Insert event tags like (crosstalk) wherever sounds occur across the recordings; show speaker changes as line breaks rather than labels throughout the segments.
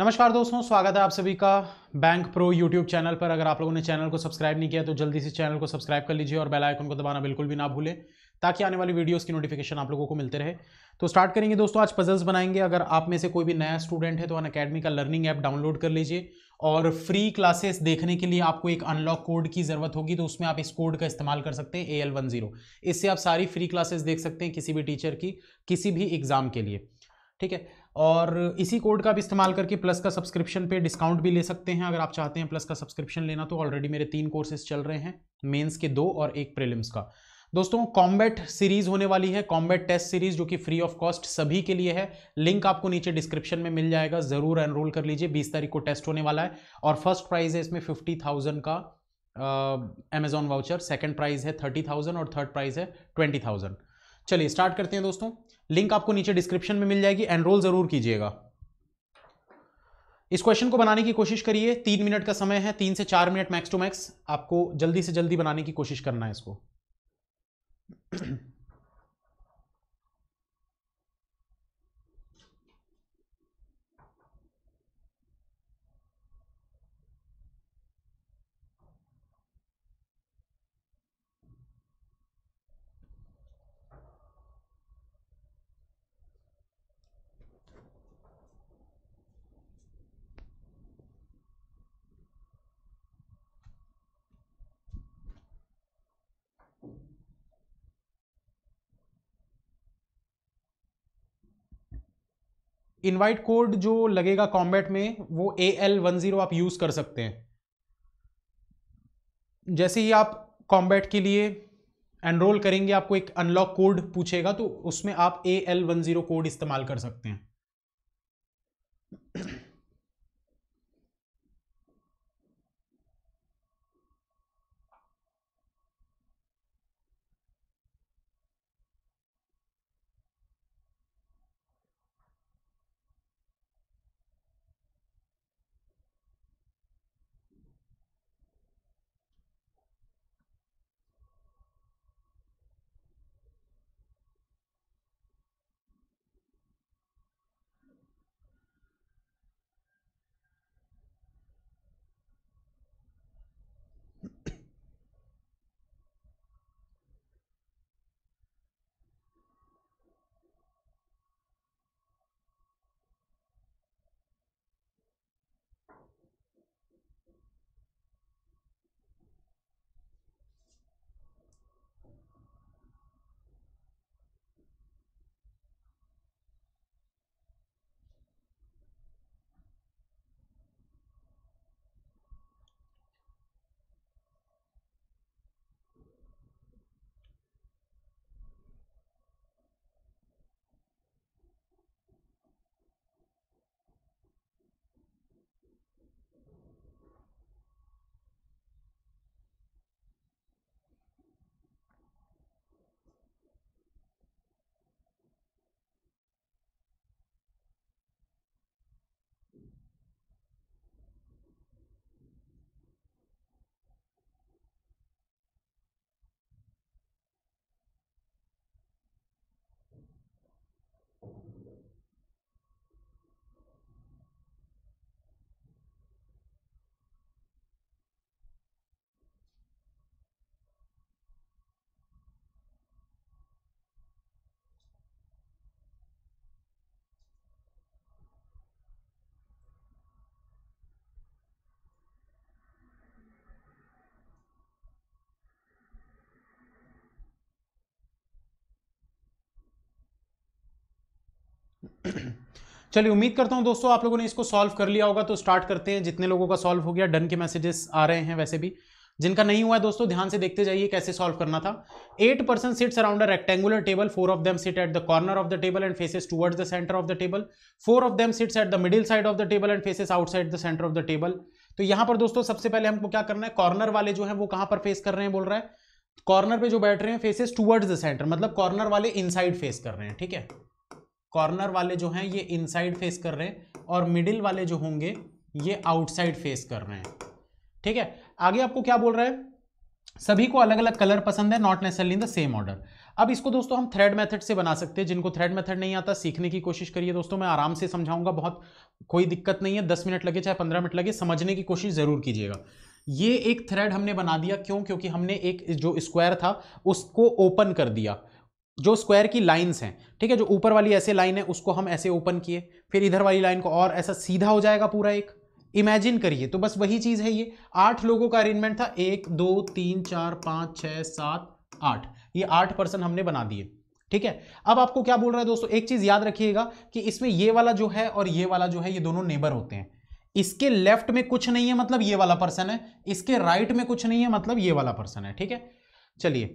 नमस्कार दोस्तों स्वागत है आप सभी का बैंक प्रो यूट्यूब चैनल पर अगर आप लोगों ने चैनल को सब्सक्राइब नहीं किया तो जल्दी से चैनल को सब्सक्राइब कर लीजिए और बेल आइकन को दबाना बिल्कुल भी ना भूलें ताकि आने वाली वीडियोस की नोटिफिकेशन आप लोगों को मिलते रहे तो स्टार्ट करेंगे दोस्तों आज पजल्स बनाएंगे अगर आप में से कोई भी नया स्टूडेंट है तो अन अकेडमी का लर्निंग ऐप डाउनलोड कर लीजिए और फ्री क्लासेस देखने के लिए आपको एक अनलॉक कोड की ज़रूरत होगी तो उसमें आप इस कोड का इस्तेमाल कर सकते हैं ए एल वन जीरो इससे आप सारी फ्री क्लासेस देख सकते हैं किसी भी टीचर की किसी भी एग्ज़ाम के लिए ठीक है और इसी कोड का भी इस्तेमाल करके प्लस का सब्सक्रिप्शन पे डिस्काउंट भी ले सकते हैं अगर आप चाहते हैं प्लस का सब्सक्रिप्शन लेना तो ऑलरेडी मेरे तीन कोर्सेज चल रहे हैं मेंस के दो और एक प्रीलिम्स का दोस्तों कॉम्बैट सीरीज होने वाली है कॉम्बैट टेस्ट सीरीज जो कि फ्री ऑफ कॉस्ट सभी के लिए है लिंक आपको नीचे डिस्क्रिप्शन में मिल जाएगा जरूर एनरोल कर लीजिए बीस तारीख को टेस्ट होने वाला है और फर्स्ट प्राइज है इसमें फिफ्टी का अमेजॉन वाउचर सेकेंड प्राइज है थर्टी और थर्ड प्राइज है ट्वेंटी चलिए स्टार्ट करते हैं दोस्तों लिंक आपको नीचे डिस्क्रिप्शन में मिल जाएगी एनरोल ज़रूर कीजिएगा इस क्वेश्चन को बनाने की कोशिश करिए तीन मिनट का समय है तीन से चार मिनट मैक्स टू मैक्स आपको जल्दी से जल्दी बनाने की कोशिश करना है इसको इनवाइट कोड जो लगेगा कॉम्बैट में वो ए एल वन जीरो आप यूज़ कर सकते हैं जैसे ही आप कॉम्बैट के लिए एनरोल करेंगे आपको एक अनलॉक कोड पूछेगा तो उसमें आप A L one zero code इस्तेमाल कर सकते हैं चलिए उम्मीद करता हूँ दोस्तों आप लोगों ने इसको सॉल्व कर लिया होगा तो स्टार्ट करते हैं जितने लोगों का सॉल्व हो गया डन के मैसेजेस आ रहे हैं वैसे भी जिनका नहीं हुआ है दोस्तों ध्यान से देखते जाइए कैसे सॉल्व करना था eight person sits around a rectangular table four of them sit at the corner of the table and faces towards the centre of the table four of them sits at the middle side of the table and faces outside the centre of the table तो यहां पर दोस्तों सबसे पहले हमको क्या करना है कॉर्नर वाले जो है वो कहां पर फेस कर रहे हैं बोल रहा है कॉर्नर पे जो बैठ रहे हैं फेसेस टुवर्ड्स द सेंटर मतलब कॉर्नर वाले इनसाइड फेस कर रहे हैं ठीक है कॉर्नर वाले जो हैं ये इनसाइड फेस कर रहे हैं और मिडिल वाले जो होंगे ये आउटसाइड फेस कर रहे हैं ठीक है आगे आपको क्या बोल रहा है सभी को अलग अलग कलर पसंद है not necessarily in the same order अब इसको दोस्तों हम थ्रेड मेथड से बना सकते हैं जिनको थ्रेड मेथड नहीं आता सीखने की कोशिश करिए दोस्तों मैं आराम से समझाऊंगा बहुत कोई दिक्कत नहीं है दस मिनट लगे चाहे पंद्रह मिनट लगे समझने की कोशिश ज़रूर कीजिएगा ये एक थ्रेड हमने बना दिया क्यों क्योंकि हमने एक जो स्क्वायर था उसको ओपन कर दिया जो स्क्वायर की लाइंस हैं ठीक है जो ऊपर वाली ऐसे लाइन है उसको हम ऐसे ओपन किए फिर इधर वाली लाइन को और ऐसा सीधा हो जाएगा पूरा एक इमेजिन करिए तो बस वही चीज़ है ये आठ लोगों का अरेंजमेंट था एक दो तीन चार पाँच छः सात आठ ये आठ पर्सन हमने बना दिए ठीक है अब आपको क्या बोल रहा है दोस्तों एक चीज़ याद रखिएगा कि इसमें ये वाला जो है और ये वाला जो है ये दोनों नेबर होते हैं इसके लेफ्ट में कुछ नहीं है मतलब ये वाला पर्सन है इसके राइट में कुछ नहीं है मतलब ये वाला पर्सन है ठीक है चलिए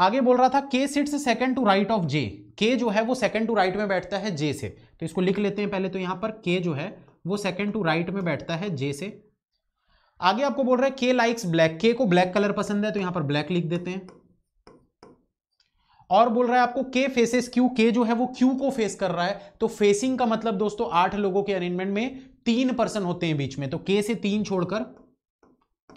आगे बोल रहा था K sits second to right of J के जो है वो सेकंड टू राइट में बैठता है जे से तो इसको लिख लेते हैं पहले तो यहां पर के जो है वो सेकंड टू राइट में बैठता है जे से आगे आपको बोल रहा है के लाइक्स ब्लैक के को ब्लैक कलर पसंद है तो यहां पर ब्लैक लिख देते हैं और बोल रहा है आपको के फेसेस क्यू के जो है वो क्यू को फेस कर रहा है तो फेसिंग का मतलब दोस्तों आठ लोगों के अरेंजमेंट में तीन पर्सन होते हैं बीच में तो के से तीन छोड़कर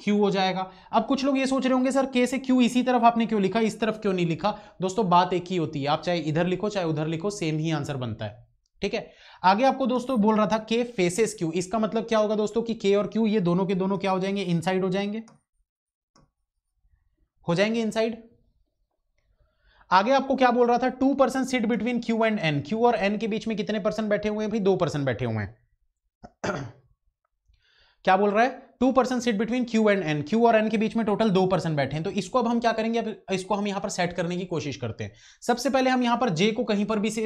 क्यू हो जाएगा अब कुछ लोग ये सोच रहे होंगे सर के से क्यू इसी तरफ आपने क्यों लिखा इस तरफ क्यों नहीं लिखा दोस्तों बात एक ही होती है आप चाहे इधर लिखो चाहे उधर लिखो सेम ही आंसर बनता है ठीक है आगे आपको दोस्तों बोल रहा था के फेसेस क्यू इसका मतलब क्या होगा दोस्तों कि के और क्यू ये दोनों के दोनों क्या हो जाएंगे इनसाइड हो जाएंगे हो जाएंगे इनसाइड आगे आपको क्या बोल रहा था two person sit between Q and N Q और एन के बीच में कितने परसेंट बैठे हुए हैं भाई दो परसेंट बैठे हुए हैं (clears throat) क्या बोल रहा है two person sit between Q and N Q और एन के बीच में टोटल दो परसेंट बैठे हैं तो इसको अब हम क्या करेंगे अब इसको हम यहाँ पर सेट करने की कोशिश करते हैं सबसे पहले हम यहाँ पर जे को कहीं पर भी से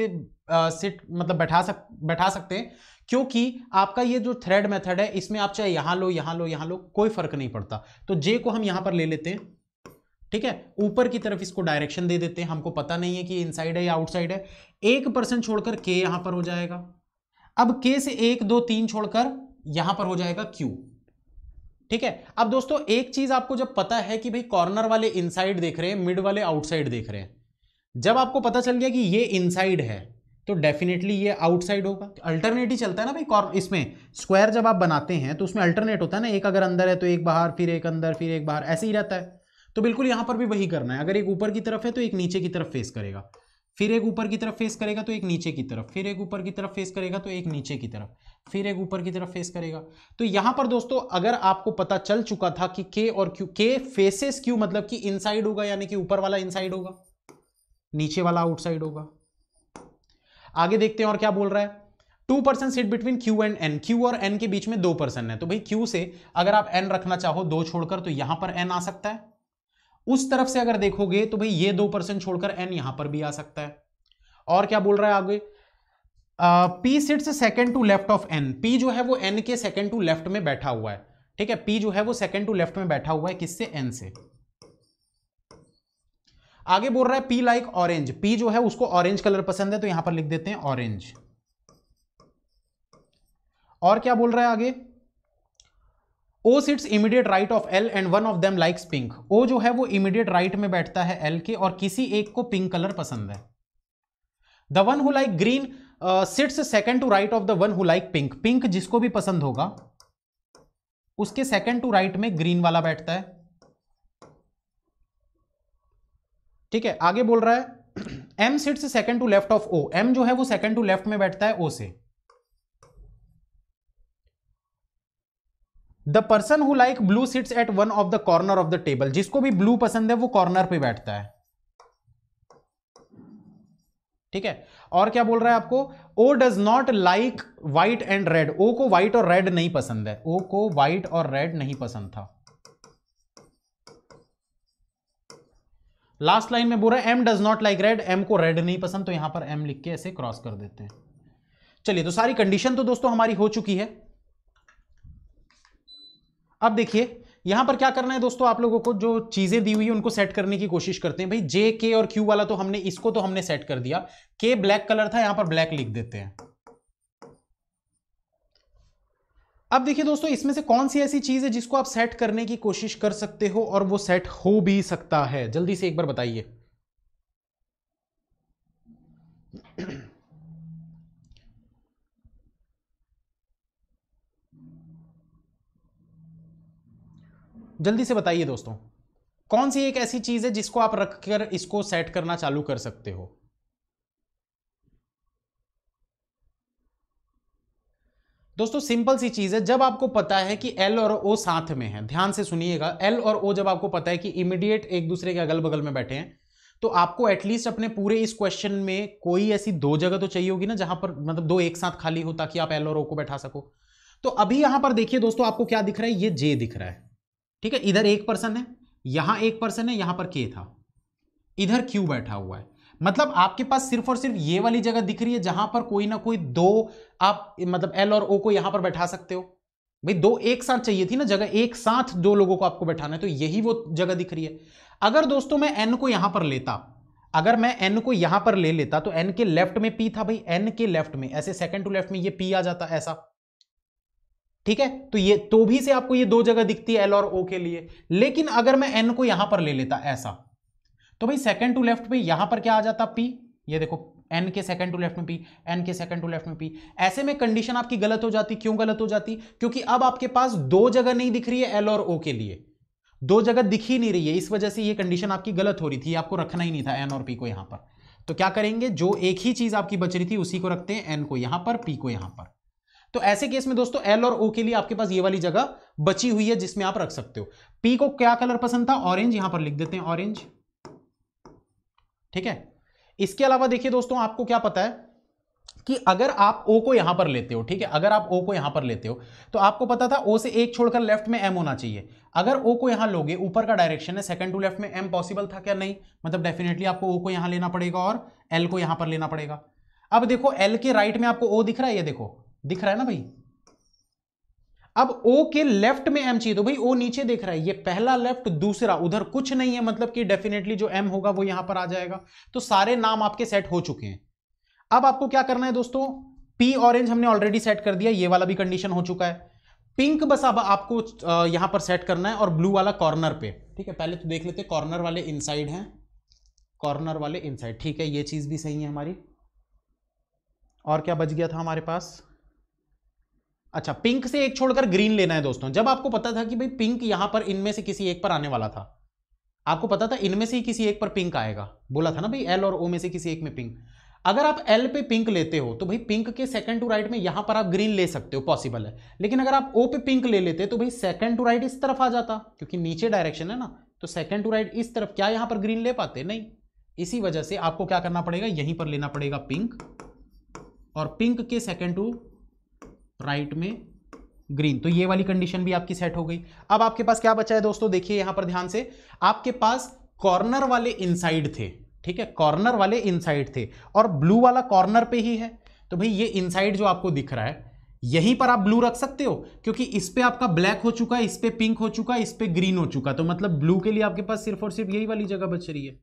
सीट मतलब बैठा सक बैठा सकते हैं क्योंकि आपका ये जो थ्रेड मेथड है इसमें आप चाहे यहाँ लो यहाँ लो यहाँ लो कोई फर्क नहीं पड़ता तो जे को हम यहाँ पर ले लेते हैं ठीक है ऊपर की तरफ इसको डायरेक्शन दे देते हैं हमको पता नहीं है कि इनसाइड है या आउटसाइड है एक परसेंट छोड़कर के यहां पर हो जाएगा अब के से एक दो तीन छोड़कर यहां पर हो जाएगा क्यू ठीक है अब दोस्तों एक चीज आपको जब पता है कि भाई कॉर्नर वाले इनसाइड देख रहे हैं मिड वाले आउटसाइड देख रहे हैं जब आपको पता चल गया कि ये इनसाइड है तो डेफिनेटली ये आउटसाइड होगा अल्टरनेट तो ही चलता है ना भाई कॉर्न इसमें स्क्वायर जब आप बनाते हैं तो उसमें अल्टरनेट होता है ना एक अगर अंदर है तो एक बाहर फिर एक अंदर फिर एक बाहर ऐसे ही रहता है तो बिल्कुल यहां पर भी वही करना है अगर एक ऊपर की तरफ है तो एक नीचे की तरफ फेस करेगा फिर एक ऊपर की तरफ फेस करेगा तो एक नीचे की तरफ फिर एक ऊपर की तरफ फेस करेगा तो एक नीचे की तरफ फिर एक ऊपर की तरफ फेस करेगा तो यहां पर दोस्तों अगर आपको पता चल चुका था कि के और क्यू के फेसेस क्यू मतलब कि इनसाइड होगा यानी कि ऊपर वाला इनसाइड होगा नीचे वाला आउटसाइड होगा आगे देखते हैं और क्या बोल रहा है two person sit between Q and N Q और एन के बीच में दो परसेंट है तो भाई क्यू से अगर आप एन रखना चाहो दो छोड़कर तो यहां पर एन आ सकता है उस तरफ से अगर देखोगे तो भाई ये दो परसेंट छोड़कर एन यहां पर भी आ सकता है और क्या बोल रहा है आगे P sits second to left of N P जो है वो एन के सेकेंड टू लेफ्ट में बैठा हुआ है ठीक है पी जो है वो सेकेंड टू लेफ्ट में बैठा हुआ है किससे एन से आगे बोल रहा है पी लाइक ऑरेंज पी जो है उसको ऑरेंज कलर पसंद है तो यहां पर लिख देते हैं ऑरेंज और क्या बोल रहा है आगे O sits immediate right of L and one of them likes pink O जो है वो इमीडिएट राइट right में बैठता है एल के और किसी एक को पिंक कलर पसंद है the one who like green sits second to right of the one who like pink pink जिसको भी पसंद होगा उसके सेकेंड टू राइट में ग्रीन वाला बैठता है ठीक है आगे बोल रहा है M sits second to left of O M जो है वो सेकंड टू लेफ्ट में बैठता है ओ से the person who like blue sits at one of the corner of the table जिसको भी ब्लू पसंद है वो कॉर्नर पे बैठता है ठीक है और क्या बोल रहा है आपको O does not like white and red O को व्हाइट और रेड नहीं पसंद है ओ को व्हाइट और रेड नहीं पसंद था लास्ट लाइन में बोल रहा है M does not like red M को रेड नहीं पसंद तो यहां पर एम लिख के ऐसे क्रॉस कर देते हैं चलिए तो सारी कंडीशन तो दोस्तों हमारी हो चुकी है अब देखिए यहां पर क्या करना है दोस्तों आप लोगों को जो चीजें दी हुई है उनको सेट करने की कोशिश करते हैं भाई जे के और क्यू वाला तो हमने इसको तो हमने सेट कर दिया के ब्लैक कलर था यहां पर ब्लैक लिख देते हैं अब देखिए दोस्तों इसमें से कौन सी ऐसी चीज है जिसको आप सेट करने की कोशिश कर सकते हो और वो सेट हो भी सकता है जल्दी से एक बार बताइए जल्दी से बताइए दोस्तों कौन सी एक ऐसी चीज है जिसको आप रखकर इसको सेट करना चालू कर सकते हो दोस्तों सिंपल सी चीज है जब आपको पता है कि एल और ओ साथ में है ध्यान से सुनिएगा एल और ओ जब आपको पता है कि इमीडिएट एक दूसरे के अगल बगल में बैठे हैं तो आपको एटलीस्ट अपने पूरे इस क्वेश्चन में कोई ऐसी दो जगह तो चाहिए होगी ना जहां पर मतलब दो एक साथ खाली हो ताकि आप एल और ओ को बैठा सको तो अभी यहां पर देखिए दोस्तों आपको क्या दिख रहा है ये जे दिख रहा है ठीक है इधर एक पर्सन है यहां एक पर्सन है यहां पर के था इधर क्यू बैठा हुआ है मतलब आपके पास सिर्फ और सिर्फ ये वाली जगह दिख रही है जहां पर कोई ना कोई दो आप मतलब एल और ओ को यहां पर बैठा सकते हो भाई दो एक साथ चाहिए थी ना जगह एक साथ दो लोगों को आपको बैठाना है तो यही वो जगह दिख रही है अगर दोस्तों मैं एन को यहां पर लेता अगर मैं एन को यहां पर ले लेता तो एन के लेफ्ट में पी था भाई एन के लेफ्ट में ऐसे सेकंड टू लेफ्ट में ये पी आ जाता ऐसा ठीक है तो ये तो भी से आपको ये दो जगह दिखती है एल और ओ के लिए लेकिन अगर मैं एन को यहां पर ले लेता ऐसा तो भाई सेकंड टू लेफ्ट में यहां पर क्या आ जाता पी ये देखो एन के सेकंड टू लेफ्ट में पी एन के सेकंड टू लेफ्ट में पी ऐसे में कंडीशन आपकी गलत हो जाती क्यों गलत हो जाती क्योंकि अब आपके पास दो जगह नहीं दिख रही है एल और ओ के लिए दो जगह दिख ही नहीं रही है इस वजह से ये कंडीशन आपकी गलत हो रही थी आपको रखना ही नहीं था एन और पी को यहां पर तो क्या करेंगे जो एक ही चीज आपकी बच रही थी उसी को रखते हैं एन को यहां पर पी को यहां पर तो ऐसे केस में दोस्तों एल और ओ के लिए आपके पास ये वाली जगह बची हुई है जिसमें आप रख सकते हो पी को क्या कलर पसंद था ऑरेंज यहां पर लिख देते हैं ऑरेंज ठीक है इसके अलावा देखिए दोस्तों आपको क्या पता है कि अगर आप ओ को यहां पर लेते हो ठीक है अगर आप ओ को यहां पर लेते हो तो आपको पता था ओ से एक छोड़कर लेफ्ट में एम होना चाहिए अगर ओ को यहां लोगे ऊपर का डायरेक्शन है सेकंड टू लेफ्ट में एम पॉसिबल था क्या नहीं मतलब डेफिनेटली आपको ओ को यहां लेना पड़ेगा और एल को यहां पर लेना पड़ेगा अब देखो एल के राइट में आपको ओ दिख रहा है ये देखो दिख रहा है ना भाई अब ओ के लेफ्ट में एम चाहिए तो भाई ओ नीचे देख रहा है ये पहला लेफ्ट दूसरा उधर कुछ नहीं है मतलब कि डेफिनेटली जो एम होगा वो यहां पर आ जाएगा तो सारे नाम आपके सेट हो चुके हैं अब आपको क्या करना है दोस्तों पी ऑरेंज हमने ऑलरेडी सेट कर दिया ये वाला भी कंडीशन हो चुका है पिंक बस अब आपको यहां पर सेट करना है और ब्लू वाला कॉर्नर पे ठीक है पहले तो देख लेते कॉर्नर वाले इनसाइड हैं कॉर्नर वाले इनसाइड ठीक है ये चीज भी सही है हमारी और क्या बच गया था हमारे पास अच्छा पिंक से एक छोड़कर ग्रीन लेना है दोस्तों जब आपको पता था कि भाई पिंक यहां पर इनमें से किसी एक पर आने वाला था आपको पता था इनमें से ही किसी एक पर पिंक आएगा बोला था ना भाई एल और ओ में से किसी एक में पिंक अगर आप एल पे पिंक लेते हो तो भाई पिंक के सेकंड टू राइट में यहां पर आप ग्रीन ले सकते हो पॉसिबल है लेकिन अगर आप ओ पे पिंक ले लेते तो भाई सेकंड टू राइट इस तरफ आ जाता क्योंकि नीचे डायरेक्शन है ना तो सेकंड टू राइट इस तरफ क्या यहां पर ग्रीन ले पाते नहीं इसी वजह से आपको क्या करना पड़ेगा यहीं पर लेना पड़ेगा पिंक और पिंक के सेकंड टू राइट में ग्रीन तो ये वाली कंडीशन भी आपकी सेट हो गई अब आपके पास क्या बचा है दोस्तों देखिए यहां पर ध्यान से आपके पास कॉर्नर वाले इनसाइड थे ठीक है कॉर्नर वाले इनसाइड थे और ब्लू वाला कॉर्नर पे ही है तो भाई ये इनसाइड जो आपको दिख रहा है यहीं पर आप ब्लू रख सकते हो क्योंकि इस पर आपका ब्लैक हो चुका है इस पर पिंक हो चुका है इस पर ग्रीन हो चुका तो मतलब ब्लू के लिए आपके पास सिर्फ और सिर्फ यही वाली जगह बच रही है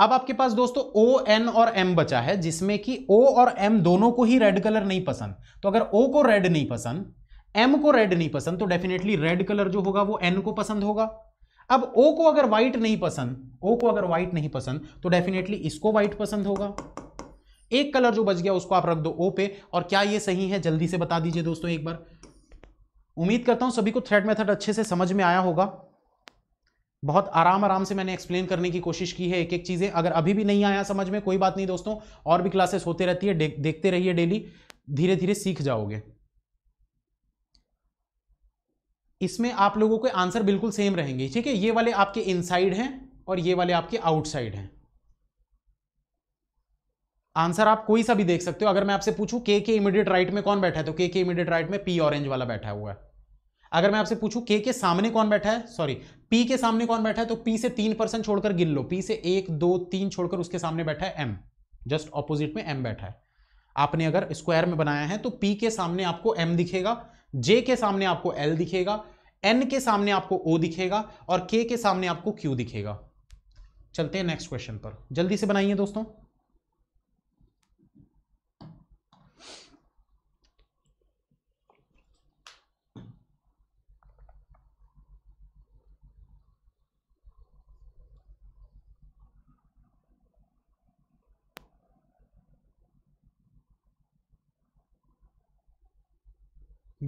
अब आपके पास दोस्तों ओ एन और एम बचा है जिसमें कि ओ और एम दोनों को ही रेड कलर नहीं पसंद तो अगर ओ को रेड नहीं पसंद एम को रेड नहीं पसंद तो डेफिनेटली रेड कलर जो होगा वो एन को पसंद होगा अब ओ को अगर व्हाइट नहीं पसंद ओ को अगर व्हाइट नहीं पसंद तो डेफिनेटली इसको व्हाइट पसंद होगा एक कलर जो बच गया उसको आप रख दो ओ पे और क्या ये सही है जल्दी से बता दीजिए दोस्तों एक बार उम्मीद करता हूं सभी को थ्रेड मेथड अच्छे से समझ में आया होगा बहुत आराम आराम से मैंने एक्सप्लेन करने की कोशिश की है एक एक चीज़ें अगर अभी भी नहीं आया समझ में कोई बात नहीं दोस्तों और भी क्लासेस होते रहती है दे, देखते रहिए डेली धीरे धीरे सीख जाओगे इसमें आप लोगों के आंसर बिल्कुल सेम रहेंगे ठीक है ये वाले आपके इनसाइड हैं और ये वाले आपके आउटसाइड हैं आंसर आप कोई सा भी देख सकते हो अगर मैं आपसे पूछूं के के इमीडिएट राइट में कौन बैठा है तो के के इमीडिएट राइट में पी ऑरेंज वाला बैठा हुआ है अगर मैं आपसे पूछूं के के सामने कौन बैठा है सॉरी पी के सामने कौन बैठा है तो पी से तीन पर्सन छोड़कर गिन लो पी से एक दो तीन छोड़कर उसके सामने बैठा है एम जस्ट ऑपोजिट में एम बैठा है आपने अगर स्क्वायर में बनाया है तो पी के सामने आपको एम दिखेगा जे के सामने आपको एल दिखेगा एन के सामने आपको ओ दिखेगा और के के सामने आपको क्यू दिखेगा चलते हैं नेक्स्ट क्वेश्चन पर जल्दी से बनाइए दोस्तों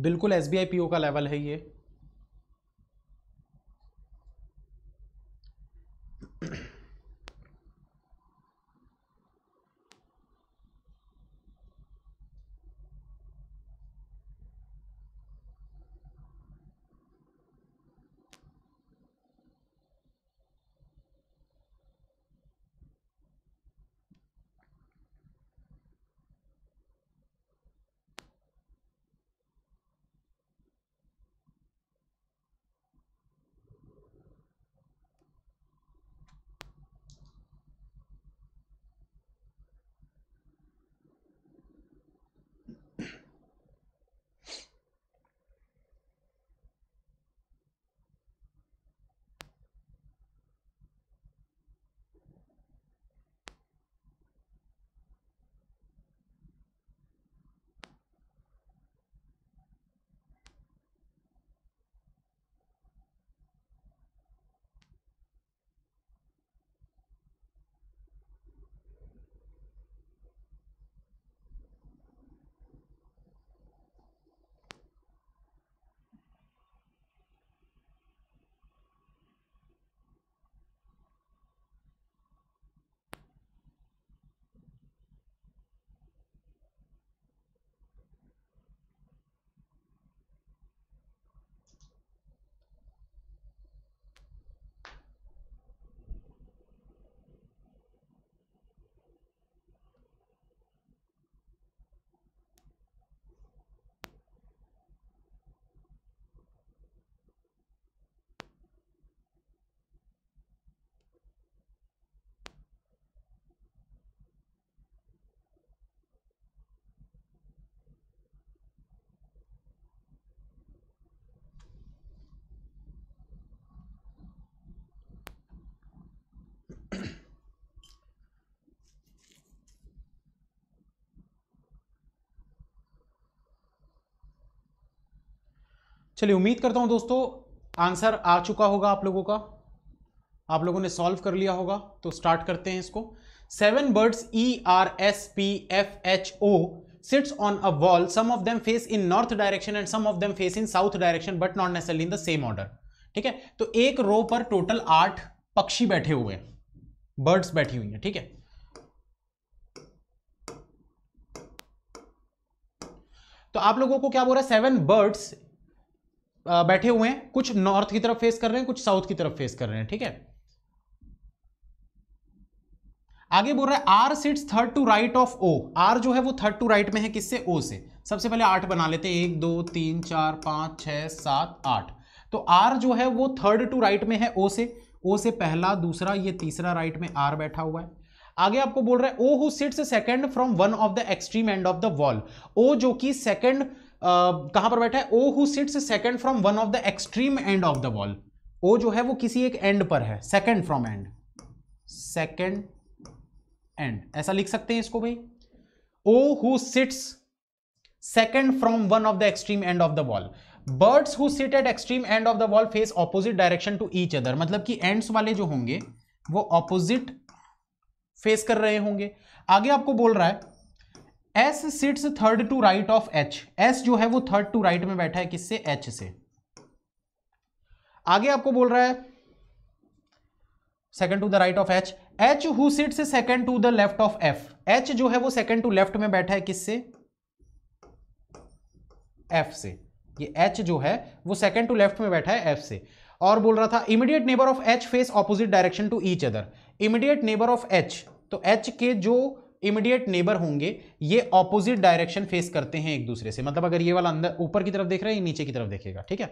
बिल्कुल एस बी का लेवल है ये चलिए उम्मीद करता हूं दोस्तों आंसर आ चुका होगा आप लोगों का आप लोगों ने सॉल्व कर लिया होगा तो स्टार्ट करते हैं इसको seven birds E R S P F H O sits on a wall some of them face in north direction and some of them face in south direction but not necessarily in the same order ठीक है तो एक रो पर total आठ पक्षी बैठे हुए हैं बर्ड्स बैठी हुई हैं ठीक है तो आप लोगों को क्या बोल रहा है सेवन बर्ड्स बैठे हुए हैं कुछ नॉर्थ की तरफ फेस कर रहे हैं कुछ साउथ की तरफ फेस कर रहे हैं ठीक है आगे बोल रहा है R sits third to right of O R जो है वो थर्ड टू राइट में है किससे ओ से सबसे पहले आठ बना लेते हैं एक दो तीन चार पांच छह सात आठ तो आर जो है वो थर्ड टू राइट में है ओ से ओ से पहला दूसरा ये तीसरा राइट में आर बैठा हुआ है आगे आपको बोल रहा है O who sits second from one of the extreme end of the wall O जो कि सेकंड कहां पर बैठा है O who sits second from one of the extreme end of the wall O जो है वो किसी एक एंड पर है second from end second end ऐसा लिख सकते हैं इसको भाई O who sits second from one of the extreme end of the wall birds who sit at extreme end of the wall face opposite direction to each other मतलब कि ends वाले जो होंगे वो ऑपोजिट फेस कर रहे होंगे आगे आपको बोल रहा है S sits third to right of H S जो है वो थर्ड टू राइट में बैठा है किससे एच से आगे आपको बोल रहा है second to the right of H H who sits second to the left of F H जो है वो सेकंड टू लेफ्ट में बैठा है किससे एफ से ये एच जो है वो सेकंड टू लेफ्ट में बैठा है एफ से और बोल रहा था immediate neighbour of H face opposite direction to each other immediate neighbour of H तो एच के जो इमीडिएट नेबर होंगे ये ऑपोजिट डायरेक्शन फेस करते हैं एक दूसरे से मतलब अगर ये वाला अंदर ऊपर की तरफ देख रहा है ये नीचे की तरफ देखेगा ठीक है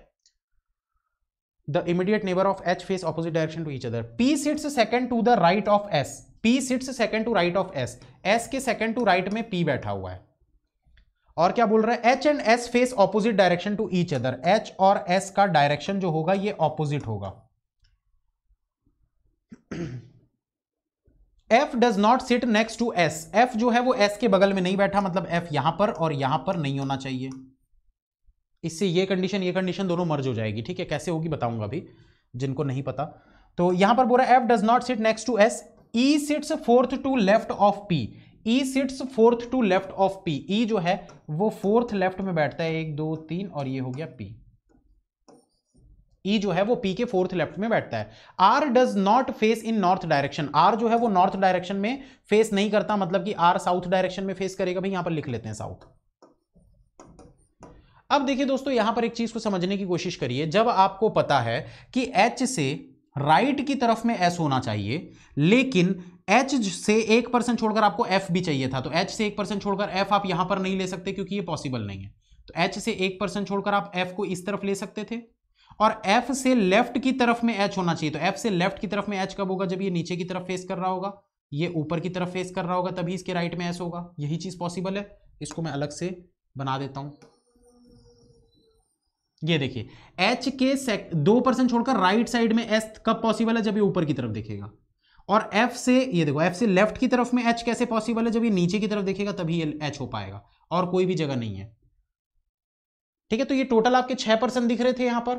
the immediate neighbour of H face opposite direction to each other P sits second to the right of S P sits second to right of S S के सेकंड टू राइट में पी बैठा हुआ है और क्या बोल रहा है H and S face opposite direction to each other H और एस का डायरेक्शन जो होगा ये ऑपोजिट होगा F does not sit next to S F जो है वो एस के बगल में नहीं बैठा मतलब एफ यहां पर और यहां पर नहीं होना चाहिए इससे ये कंडीशन ये कंडीशन दोनों मर्ज हो जाएगी ठीक है कैसे होगी बताऊंगा अभी जिनको नहीं पता तो यहां पर बोला F does not sit next to S E sits fourth to left of P E sits fourth to left of P E जो है वो फोर्थ लेफ्ट में बैठता है एक दो तीन और ये हो गया पी ई e जो है वो पी के फोर्थ लेफ्ट में बैठता है R does not face in north direction R जो है वो नॉर्थ डायरेक्शन में फेस नहीं करता मतलब कि आर साउथ डायरेक्शन में फेस करेगा भाई यहां पर लिख लेते हैं साउथ अब देखिए दोस्तों यहां पर एक चीज को समझने की कोशिश करिए जब आपको पता है कि एच से राइट right की तरफ में एस होना चाहिए लेकिन एच से एक परसेंट छोड़कर आपको एफ भी चाहिए था तो एच से एक परसेंट छोड़कर एफ आप यहां पर नहीं ले सकते क्योंकि ये पॉसिबल नहीं है तो एच से एक परसेंट छोड़कर आप एफ को इस तरफ ले सकते थे और F से लेफ्ट की तरफ में H होना चाहिए तो F से लेफ्ट की तरफ में H कब होगा जब ये नीचे की तरफ फेस कर रहा होगा ये ऊपर की तरफ फेस कर रहा होगा तभी इसके राइट में एस होगा यही चीज़ पॉसिबल है इसको मैं अलग से बना देता हूं ये देखिए H के दो परसेंट छोड़कर राइट साइड में S कब पॉसिबल है जब ये ऊपर की तरफ देखेगा और F से ये देखो F से लेफ्ट की तरफ में H कैसे पॉसिबल है जब ये नीचे की तरफ देखेगा तभी ये एच हो पाएगा और कोई भी जगह नहीं है ठीक है तो ये टोटल आपके छह परसेंट दिख रहे थे यहां पर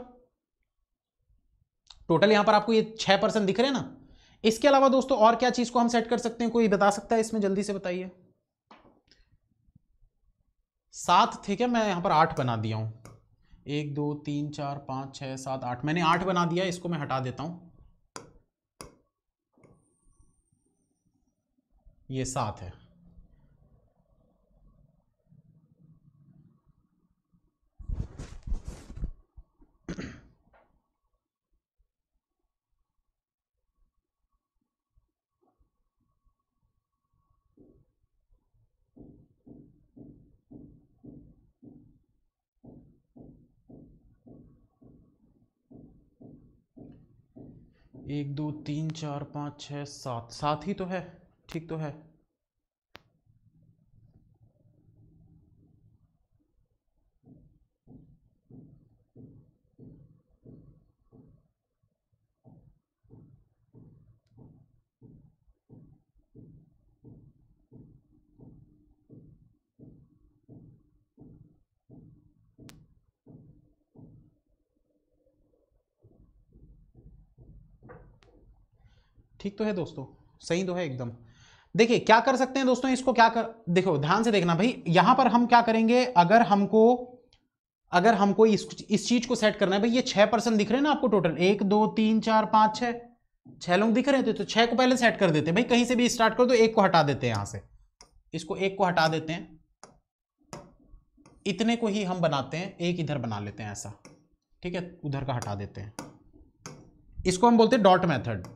टोटल यहां पर आपको ये छह परसेंट दिख रहे हैं ना इसके अलावा दोस्तों और क्या चीज को हम सेट कर सकते हैं कोई बता सकता है इसमें जल्दी से बताइए सात थे क्या मैं यहां पर आठ बना दिया हूं एक दो तीन चार पांच छह सात आठ मैंने आठ बना दिया इसको मैं हटा देता हूं ये सात है एक दो तीन चार पाँच छः सात सात ही तो है ठीक तो है ठीक तो है दोस्तों सही तो है एकदम देखिए क्या कर सकते हैं दोस्तों इसको क्या कर देखो ध्यान से देखना भाई यहां पर हम क्या करेंगे अगर हमको अगर हमको इस इस चीज को सेट करना है भाई ये छह परसेंट दिख रहे हैं ना आपको टोटल एक दो तीन चार पांच छह छह लोग दिख रहे थे तो, तो छह को पहले सेट कर देते हैं भाई कहीं से भी स्टार्ट कर दो एक को हटा देते हैं यहां से इसको एक को हटा देते हैं इतने को ही हम बनाते हैं एक इधर बना लेते हैं ऐसा ठीक है उधर का हटा देते हैं इसको हम बोलते हैं डॉट मेथड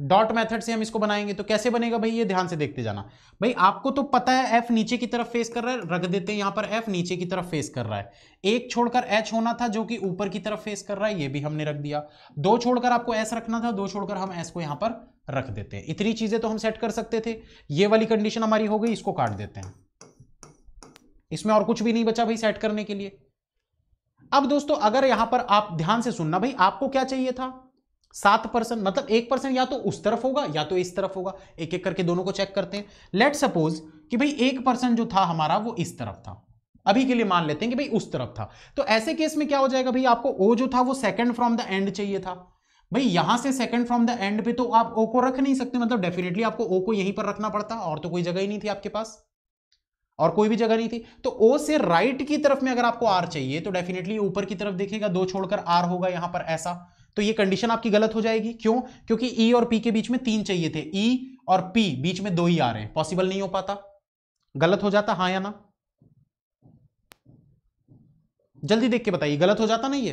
डॉट मेथड से हम इसको बनाएंगे तो कैसे बनेगा भाई ये ध्यान से देखते जाना भाई आपको तो पता है एफ नीचे की तरफ फेस कर रहा है रख देते हैं यहां पर एफ नीचे की तरफ फेस कर रहा है एक छोड़कर एच होना था जो कि ऊपर की तरफ फेस कर रहा है ये भी हमने रख दिया दो छोड़कर आपको एस रखना था दो छोड़कर हम एस को यहां पर रख देते हैं इतनी चीज़ें तो हम सेट कर सकते थे ये वाली कंडीशन हमारी हो गई इसको काट देते हैं इसमें और कुछ भी नहीं बचा भाई सेट करने के लिए अब दोस्तों अगर यहां पर आप ध्यान से सुनना भाई आपको क्या चाहिए था सात परसेंट मतलब एक परसेंट या तो उस तरफ होगा या तो इस तरफ होगा एक एक करके दोनों को चेक करते हैं लेट सपोज कि भाई एक परसेंट जो था हमारा वो इस तरफ था अभी के लिए मान लेते हैं कि भाई उस तरफ था तो ऐसे केस में क्या हो जाएगा भाई आपको ओ जो था वो सेकंड फ्रॉम द एंड चाहिए था भाई यहां से सेकंड फ्रॉम द एंड पे तो आप ओ को रख नहीं सकते मतलब डेफिनेटली आपको ओ को यहीं पर रखना पड़ता और तो कोई जगह ही नहीं थी आपके पास और कोई भी जगह नहीं थी तो ओ से राइट की तरफ में अगर आपको आर चाहिए तो डेफिनेटली ऊपर की तरफ देखेगा दो छोड़कर आर होगा यहां पर ऐसा तो ये कंडीशन आपकी गलत हो जाएगी क्यों क्योंकि ई e और पी के बीच में तीन चाहिए थे ई e और पी बीच में दो ही आ रहे हैं पॉसिबल नहीं हो पाता गलत हो जाता हाँ या ना जल्दी देख के बताइए गलत हो जाता नहीं ये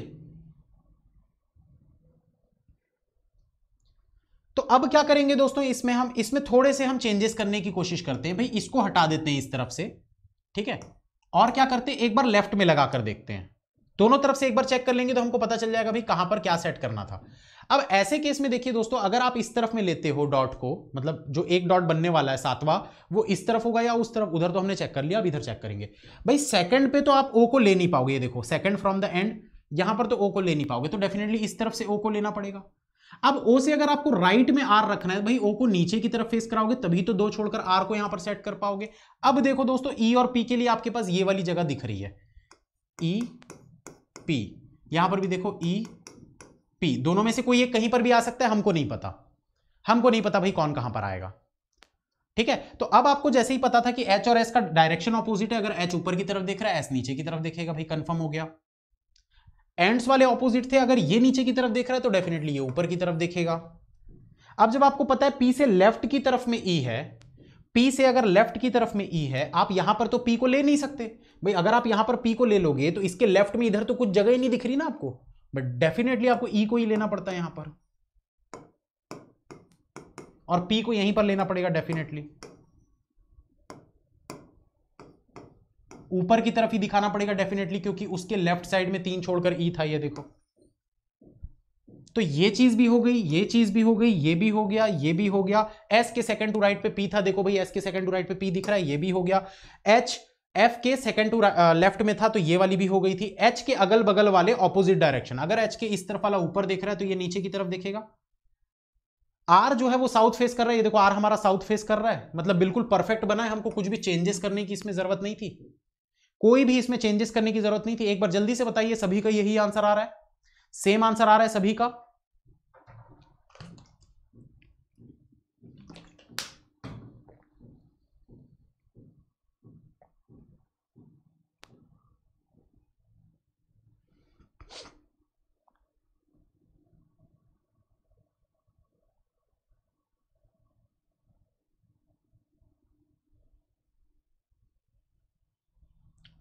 तो अब क्या करेंगे दोस्तों इसमें हम इसमें थोड़े से हम चेंजेस करने की कोशिश करते हैं भाई इसको हटा देते हैं इस तरफ से ठीक है और क्या करते हैं एक बार लेफ्ट में लगा कर देखते हैं दोनों तरफ से एक बार चेक कर लेंगे तो हमको पता चल जाएगा भाई कहां पर क्या सेट करना था अब ऐसे केस में देखिए दोस्तों अगर आप इस तरफ में लेते हो डॉट को मतलब जो एक डॉट बनने वाला है सातवा वो इस तरफ होगा या उस तरफ उधर तो हमने चेक कर लिया अब इधर चेक करेंगे भाई सेकंड पे तो आप ओ को ले नहीं पाओगे ये देखो सेकंड फ्रॉम द एंड यहां पर तो ओ को ले नहीं पाओगे तो डेफिनेटली इस तरफ से ओ को लेना पड़ेगा अब ओ से अगर आपको राइट में आर रखना है भाई ओ को नीचे की तरफ फेस कराओगे तभी तो दो छोड़कर आर को यहां पर सेट कर पाओगे अब देखो दोस्तों ई e और पी के लिए आपके पास ये वाली जगह दिख रही है ई e पी यहां पर भी देखो ई e, पी दोनों में से कोई एक कहीं पर भी आ सकता है हमको नहीं पता हमको नहीं पता भाई कौन कहां पर आएगा ठीक है तो अब आपको जैसे ही पता था कि एच और एस का डायरेक्शन ऑपोजिट है अगर एच ऊपर की तरफ देख रहा है एस नीचे की तरफ देखेगा भाई कंफर्म हो गया एंड्स वाले ऑपोजिट थे अगर ये नीचे की तरफ देख रहा है तो डेफिनेटली ये ऊपर की तरफ देखेगा अब जब आपको पता है पी से लेफ्ट की तरफ में ई e है P से अगर लेफ्ट की तरफ में E है आप यहां पर तो P को ले नहीं सकते भाई अगर आप यहां पर P को ले लोगे तो इसके लेफ्ट में इधर तो कुछ जगह ही नहीं दिख रही ना आपको बट डेफिनेटली आपको E को ही लेना पड़ता है यहां पर और P को यहीं पर लेना पड़ेगा डेफिनेटली ऊपर की तरफ ही दिखाना पड़ेगा डेफिनेटली क्योंकि उसके लेफ्ट साइड में तीन छोड़कर ई e था यह देखो तो ये चीज भी हो गई ये चीज भी हो गई ये भी हो गया ये भी हो गया एस के सेकंड टू राइट पे पी था देखो भाई एस के सेकंड टू राइट पे पी दिख रहा है ये भी हो गया एच एफ के सेकंड टू लेफ्ट में था तो ये वाली भी हो गई थी एच के अगल बगल वाले ऑपोजिट डायरेक्शन अगर एच के इस तरफ वाला ऊपर देख रहा है तो ये नीचे की तरफ देखेगा आर जो है वो साउथ फेस कर रहा है ये देखो आर हमारा साउथ फेस कर रहा है मतलब बिल्कुल परफेक्ट बना है हमको कुछ भी चेंजेस करने की इसमें जरूरत नहीं थी कोई भी इसमें चेंजेस करने की जरूरत नहीं थी एक बार जल्दी से बताइए सभी का यही आंसर आ रहा है सेम आंसर आ रहा है सभी का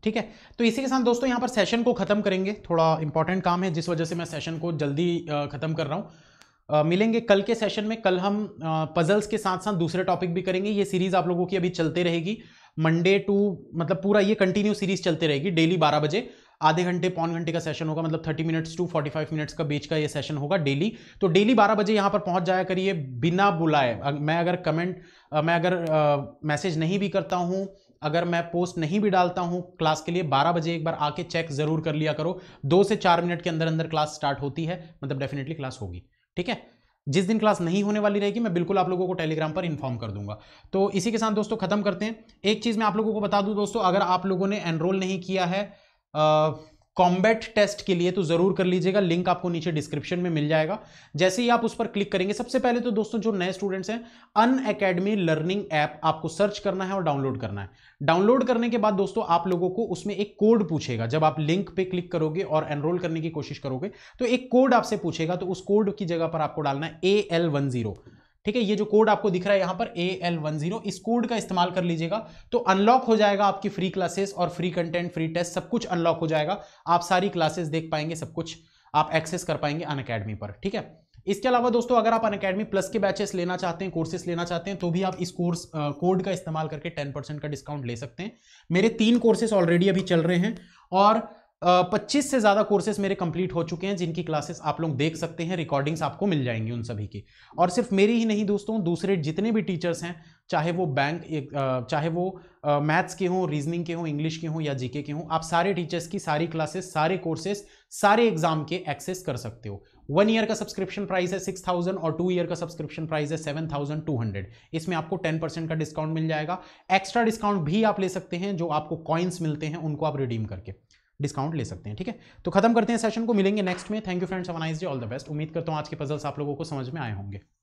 ठीक है तो इसी के साथ दोस्तों यहाँ पर सेशन को ख़त्म करेंगे थोड़ा इंपॉर्टेंट काम है जिस वजह से मैं सेशन को जल्दी ख़त्म कर रहा हूँ मिलेंगे कल के सेशन में कल हम पजल्स के साथ साथ दूसरे टॉपिक भी करेंगे ये सीरीज़ आप लोगों की अभी चलते रहेगी मंडे टू मतलब पूरा ये कंटिन्यू सीरीज़ चलते रहेगी डेली बारह बजे आधे घंटे पौन घंटे का सेशन होगा मतलब thirty minutes to forty five minutes का बीच का ये सेशन होगा डेली तो डेली बारह बजे यहाँ पर पहुँच जाया करिए बिना बुलाए मैं अगर कमेंट मैं अगर मैसेज नहीं भी करता हूँ अगर मैं पोस्ट नहीं भी डालता हूँ क्लास के लिए 12 बजे एक बार आके चेक ज़रूर कर लिया करो दो से चार मिनट के अंदर अंदर क्लास स्टार्ट होती है मतलब डेफिनेटली क्लास होगी ठीक है जिस दिन क्लास नहीं होने वाली रहेगी मैं बिल्कुल आप लोगों को टेलीग्राम पर इन्फॉर्म कर दूंगा तो इसी के साथ दोस्तों ख़त्म करते हैं एक चीज़ मैं आप लोगों को बता दूँ दोस्तों अगर आप लोगों ने एनरोल नहीं किया है आ, कॉम्बैट टेस्ट के लिए तो जरूर कर लीजिएगा लिंक आपको नीचे डिस्क्रिप्शन में मिल जाएगा जैसे ही आप उस पर क्लिक करेंगे सबसे पहले तो दोस्तों जो नए स्टूडेंट्स हैं अन अकेडमी लर्निंग ऐप आपको सर्च करना है और डाउनलोड करना है डाउनलोड करने के बाद दोस्तों आप लोगों को उसमें एक कोड पूछेगा जब आप लिंक पे क्लिक करोगे और एनरोल करने की कोशिश करोगे तो एक कोड आपसे पूछेगा तो उस कोड की जगह पर आपको डालना है ए एल वन जीरो ठीक है ये जो कोड आपको दिख रहा है यहाँ पर ए एल वन जीरो इस कोड का इस्तेमाल कर लीजिएगा तो अनलॉक हो जाएगा आपकी फ्री क्लासेस और फ्री कंटेंट फ्री टेस्ट सब कुछ अनलॉक हो जाएगा आप सारी क्लासेस देख पाएंगे सब कुछ आप एक्सेस कर पाएंगे अन अकेडमी पर ठीक है इसके अलावा दोस्तों अगर आप अन अकेडमी प्लस के बैचेस लेना चाहते हैं कोर्सेस लेना चाहते हैं तो भी आप इस कोर्स कोड का इस्तेमाल करके टेन परसेंट का डिस्काउंट ले सकते हैं मेरे तीन कोर्सेस ऑलरेडी अभी चल रहे हैं और पच्चीस से ज़्यादा कोर्सेज मेरे कंप्लीट हो चुके हैं जिनकी क्लासेस आप लोग देख सकते हैं रिकॉर्डिंग्स आपको मिल जाएंगी उन सभी की और सिर्फ मेरी ही नहीं दोस्तों दूसरे जितने भी टीचर्स हैं चाहे वो बैंक चाहे वो मैथ्स के हों रीजनिंग के हों इंग्लिश के हों या जीके के हों आप सारे टीचर्स की सारी क्लासेस सारे कोर्सेज सारे एग्जाम के एक्सेस कर सकते हो वन ईयर का सब्सक्रिप्शन प्राइस है सिक्स थाउजेंड और टू ईयर का सब्सक्रिप्शन प्राइस है सेवन थाउजेंड टू हंड्रेड इसमें आपको टेन परसेंट का डिस्काउंट मिल जाएगा एक्स्ट्रा डिस्काउंट भी आप ले सकते हैं जो आपको कॉइन्स मिलते हैं उनको आप रिडीम करके डिस्काउंट ले सकते हैं ठीक है तो खत्म करते हैं सेशन को मिलेंगे नेक्स्ट में थैंक यू फ्रेंड्स अवनाइज ऑल द बेस्ट उम्मीद करता हूँ आज के पजल्स आप लोगों को समझ में आए होंगे